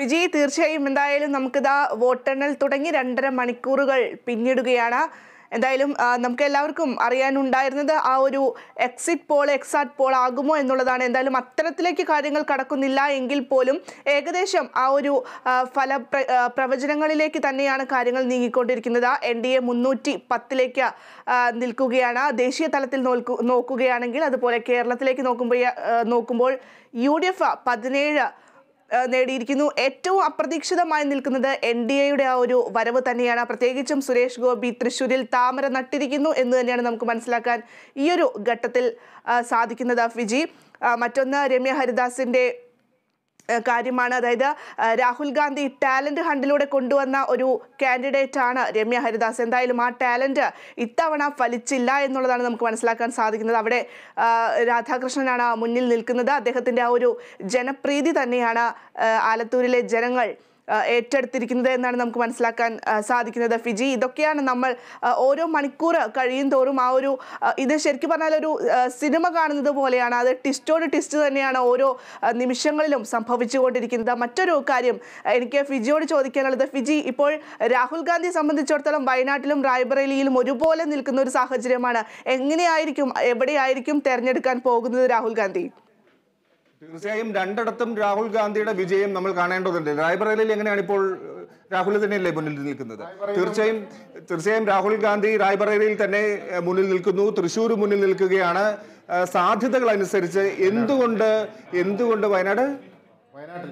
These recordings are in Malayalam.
വിജയ് തീർച്ചയായും എന്തായാലും നമുക്കിതാ വോട്ടെണ്ണൽ തുടങ്ങി രണ്ടര മണിക്കൂറുകൾ പിന്നിടുകയാണ് എന്തായാലും നമുക്ക് എല്ലാവർക്കും അറിയാനുണ്ടായിരുന്നത് ആ ഒരു എക്സിറ്റ് പോൾ എക്സാറ്റ് പോൾ ആകുമോ എന്നുള്ളതാണ് എന്തായാലും അത്തരത്തിലേക്ക് കാര്യങ്ങൾ കടക്കുന്നില്ല എങ്കിൽ പോലും ഏകദേശം ആ ഒരു ഫല പ്രവചനങ്ങളിലേക്ക് തന്നെയാണ് കാര്യങ്ങൾ നീങ്ങിക്കൊണ്ടിരിക്കുന്നത് എൻ ഡി എ മുന്നൂറ്റി പത്തിലേക്ക് നിൽക്കുകയാണ് ദേശീയ തലത്തിൽ നോക്കുകയാണെങ്കിൽ അതുപോലെ കേരളത്തിലേക്ക് നോക്കുമ്പോൾ നോക്കുമ്പോൾ യു ഡി എഫ് പതിനേഴ് നേടിയിരിക്കുന്നു ഏറ്റവും അപ്രതീക്ഷിതമായി നിൽക്കുന്നത് എൻ ഡി എയുടെ ആ ഒരു വരവ് തന്നെയാണ് പ്രത്യേകിച്ചും സുരേഷ് ഗോപി തൃശ്ശൂരിൽ താമര നട്ടിരിക്കുന്നു എന്ന് തന്നെയാണ് നമുക്ക് മനസ്സിലാക്കാൻ ഈ ഒരു ഘട്ടത്തിൽ സാധിക്കുന്നത് ഫിജി മറ്റൊന്ന് രമ്യ ഹരിദാസിന്റെ കാര്യമാണ് അതായത് രാഹുൽ ഗാന്ധി ടാലൻറ്റ് ഹണ്ടിലൂടെ കൊണ്ടുവന്ന ഒരു കാൻഡിഡേറ്റ് ആണ് രമ്യ ഹരിദാസ് എന്തായാലും ആ ടാലൻറ്റ് ഇത്തവണ ഫലിച്ചില്ല എന്നുള്ളതാണ് നമുക്ക് മനസ്സിലാക്കാൻ സാധിക്കുന്നത് അവിടെ രാധാകൃഷ്ണനാണ് മുന്നിൽ നിൽക്കുന്നത് അദ്ദേഹത്തിൻ്റെ ആ ഒരു ജനപ്രീതി തന്നെയാണ് ആലത്തൂരിലെ ജനങ്ങൾ ഏറ്റെടുത്തിരിക്കുന്നത് എന്നാണ് നമുക്ക് മനസ്സിലാക്കാൻ സാധിക്കുന്നത് ഫിജി ഇതൊക്കെയാണ് നമ്മൾ ഓരോ മണിക്കൂർ കഴിയും തോറും ആ ഒരു ഇത് ശരിക്കും പറഞ്ഞാൽ ഒരു സിനിമ കാണുന്നത് പോലെയാണ് അത് ടിസ്റ്റോട് ടിസ്റ്റ് തന്നെയാണ് ഓരോ നിമിഷങ്ങളിലും സംഭവിച്ചുകൊണ്ടിരിക്കുന്നത് മറ്റൊരു കാര്യം എനിക്ക് ഫിജിയോട് ചോദിക്കാനുള്ളത് ഫിജി ഇപ്പോൾ രാഹുൽ ഗാന്ധി സംബന്ധിച്ചിടത്തോളം വയനാട്ടിലും റായ്ബറേലിയിലും ഒരുപോലെ നിൽക്കുന്ന ഒരു സാഹചര്യമാണ് എങ്ങനെയായിരിക്കും എവിടെയായിരിക്കും തിരഞ്ഞെടുക്കാൻ പോകുന്നത് രാഹുൽ ഗാന്ധി തീർച്ചയായും രണ്ടിടത്തും രാഹുൽ ഗാന്ധിയുടെ വിജയം നമ്മൾ കാണേണ്ടതുണ്ട് റായ്ബറേലിയിൽ എങ്ങനെയാണ് ഇപ്പോൾ രാഹുൽ തന്നെയല്ലേ മുന്നിൽ നിൽക്കുന്നത് തീർച്ചയായും തീർച്ചയായും രാഹുൽ ഗാന്ധി റായ്ബറേലിയിൽ തന്നെ മുന്നിൽ നിൽക്കുന്നു തൃശ്ശൂർ മുന്നിൽ നിൽക്കുകയാണ് സാധ്യതകൾ അനുസരിച്ച് എന്തുകൊണ്ട് എന്തുകൊണ്ട് വയനാട് വയനാട്ടിൽ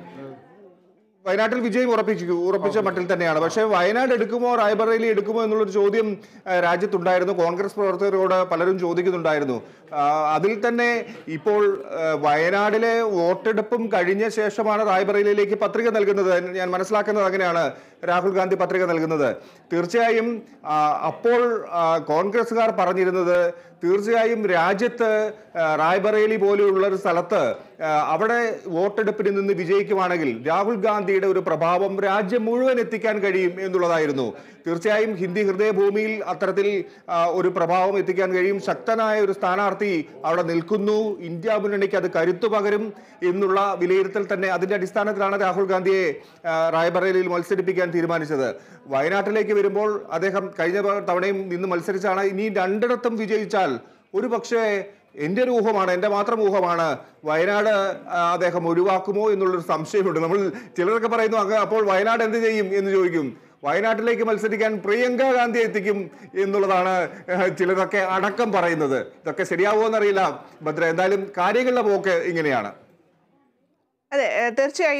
വയനാട്ടിൽ വിജയം ഉറപ്പിച്ചു ഉറപ്പിച്ച മട്ടിൽ തന്നെയാണ് പക്ഷേ വയനാട് എടുക്കുമോ റായ്ബറേലി എടുക്കുമോ എന്നുള്ളൊരു ചോദ്യം രാജ്യത്തുണ്ടായിരുന്നു കോൺഗ്രസ് പ്രവർത്തകരോട് പലരും ചോദിക്കുന്നുണ്ടായിരുന്നു അതിൽ തന്നെ ഇപ്പോൾ വയനാടിലെ വോട്ടെടുപ്പും കഴിഞ്ഞ ശേഷമാണ് റായ്ബറേലിയിലേക്ക് പത്രിക നൽകുന്നത് ഞാൻ മനസ്സിലാക്കുന്നത് അങ്ങനെയാണ് രാഹുൽ ഗാന്ധി പത്രിക നൽകുന്നത് തീർച്ചയായും അപ്പോൾ കോൺഗ്രസ്സുകാർ പറഞ്ഞിരുന്നത് തീർച്ചയായും രാജ്യത്ത് റായ്ബറേലി പോലെയുള്ള ഒരു സ്ഥലത്ത് അവിടെ വോട്ടെടുപ്പിൽ നിന്ന് വിജയിക്കുവാണെങ്കിൽ രാഹുൽ ഗാന്ധിയുടെ ഒരു പ്രഭാവം രാജ്യം മുഴുവൻ എത്തിക്കാൻ കഴിയും എന്നുള്ളതായിരുന്നു തീർച്ചയായും ഹിന്ദി ഹൃദയഭൂമിയിൽ അത്തരത്തിൽ ഒരു പ്രഭാവം എത്തിക്കാൻ കഴിയും ശക്തനായ ഒരു സ്ഥാനാർത്ഥി അവിടെ നിൽക്കുന്നു ഇന്ത്യ മുന്നണിക്ക് അത് കരുത്തു പകരും എന്നുള്ള വിലയിരുത്തൽ തന്നെ അതിൻ്റെ അടിസ്ഥാനത്തിലാണ് രാഹുൽ ഗാന്ധിയെ റായ്ബറേലിയിൽ മത്സരിപ്പിക്കാൻ തീരുമാനിച്ചത് വയനാട്ടിലേക്ക് വരുമ്പോൾ അദ്ദേഹം കഴിഞ്ഞ തവണയും നിന്ന് മത്സരിച്ചാണ് ഇനി രണ്ടിടത്തും വിജയിച്ചാൽ ഒരു പക്ഷേ എൻ്റെ ഒരു ഊഹമാണ് എൻ്റെ മാത്രം ഊഹമാണ് വയനാട് അദ്ദേഹം ഒഴിവാക്കുമോ എന്നുള്ളൊരു സംശയമുണ്ട് നമ്മൾ ചിലരൊക്കെ പറയുന്നു അങ്ങ് അപ്പോൾ വയനാട് എന്ത് ചെയ്യും എന്ന് ചോദിക്കും വയനാട്ടിലേക്ക് മത്സരിക്കാൻ പ്രിയങ്ക ഗാന്ധി എത്തിക്കും എന്നുള്ളതാണ് ചിലതൊക്കെ അടക്കം പറയുന്നത് ഇതൊക്കെ ശരിയാവുമോ എന്നറിയില്ല ഭദ്ര എന്തായാലും കാര്യങ്ങളുടെ പോക്ക് ഇങ്ങനെയാണ് അതെ തീർച്ചയായും